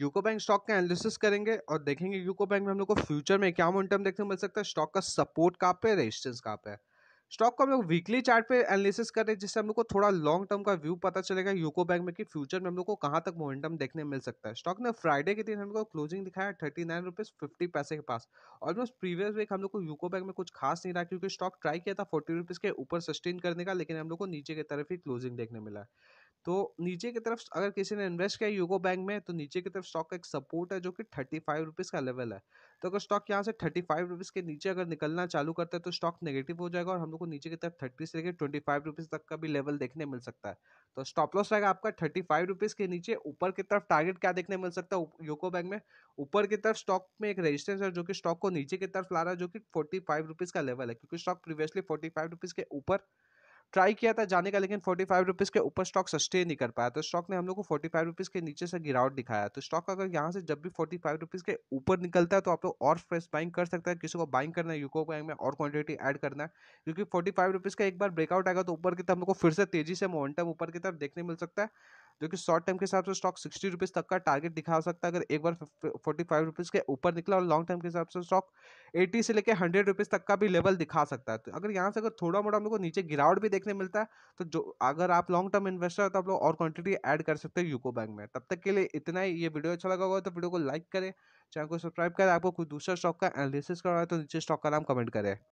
UCO bank stock का analysis करेंगे और देखेंगे यूको बैंक में हम लोग को फ्यूचर में क्या मोमेंटम देखने को मिल सकता है स्टॉक का सपोर्ट कहाँ पे रेजिस्टेंस कहाँ पे है स्टॉक को हम लोग वीकली चार्ट पे एनालिसिस कर रहे हैं जिससे हम लोग को थोड़ा लॉन्ग टर्म का व्यू पता चलेगा यूको बैंक में कि फ्यूचर में हम लोग को कहाँ तक मोमेंटम देखने मिल सकता है स्टॉक ने फ्राइडे के दिन हम लोग को क्लोजिंग दिखाया थर्टी नाइन रुपीज़ फिफ्टी पैसे के पास ऑलमोस्ट प्रीवियस वीक हम लोग को यूको बैंक में कुछ खास नहीं रहा क्योंकि स्टॉक ट्राई किया था फोर्टी रुपीज़ के ऊपर सस्टेन करने का लेकिन हम लोग को नीचे की तरफ ही क्लोजिंग देखने मिला है तो नीचे की तरफ अगर किसी ने इन्वेस्ट किया यूको बैंक में तो नीचे की तरफ स्टॉक का एक सपोर्ट है जो कि थर्टी फाइव रुपीज़ का लेवल है तो अगर स्टॉक यहाँ से थर्टी फाइव रुपीज़ के नीचे अगर निकलना चालू करता है तो स्टॉक नेगेटिव हो जाएगा और हम लोग को नीचे की तरफ थर्टी से लेकर ट्वेंटी फाइव रुपीज़ तक का भी लेवल देखने मिल सकता है तो स्टॉप लॉस रहेगा आपका थर्टी फाइव रुपीज़ के नीचे ऊपर की तरफ टारगेट क्या देखने मिल सकता है यूको बैंक में ऊपर की तरफ स्टॉक में एक रेजिस्टेंस है जो कि स्टॉक को नीचे की तरफ ला रहा है जो कि फोर्टी फाइव रुपीज़ का लेवल है क्योंकि stock previously forty five rupees के ऊपर ट्राई किया था जाने का लेकिन फोर्टी फाइव रुपीज़ के ऊपर स्टॉक सस्टेन नहीं कर पाया तो स्टॉक ने हम लोग को फोर्टी फाइव रुपीज़ के नीचे से गिरावट दिखाया तो स्टॉक अगर यहाँ से जब भी फोर्टी फाइव रुपीज़ के ऊपर निकलता है तो आप लोग और फ्रेश बाइंग कर सकते हैं किसी को बाइंग करना है यूको बैंक में और क्वान्टिटी एड करना है क्योंकि फोर्टी फाइव रुपीज़ का एक बार ब्रेकआउट आएगा तो ऊपर की तरफ हम लोग को फिर से तेजी से मोमेंटम ऊपर की तरफ देखने मिल सकता है क्योंकि शॉर्ट टर्म के हिसाब से स्टॉक सिक्सटी रुपीज़ तक का टारगेट दिखा सकता है अगर एक बार फोर्टी फाइव रुपीज़ के ऊपर निकला और लॉन्ग टर्म के हिसाब से स्टॉक एटी से लेकर हंड्रेड रुपीज़ तक का भी लेवल दिखा सकता है तो अगर यहाँ से अगर थोड़ा मोटा हम लोग को नीचे गिरावट भी देखने मिलता है तो जो अगर आप लॉन्ग टर्म इन्वेस्टर हो तो आप लोग और क्वान्टिटी ऐड कर सकते हैं यूको बैंक में तब तक के लिए इतना ही ये वीडियो अच्छा लगा होगा तो वीडियो को लाइक करें चैनल को सब्सक्राइब करें आपको कोई दूसरा स्टॉक का एनालिसिस करवाए तो नीचे स्टॉक का नाम कमेंट करें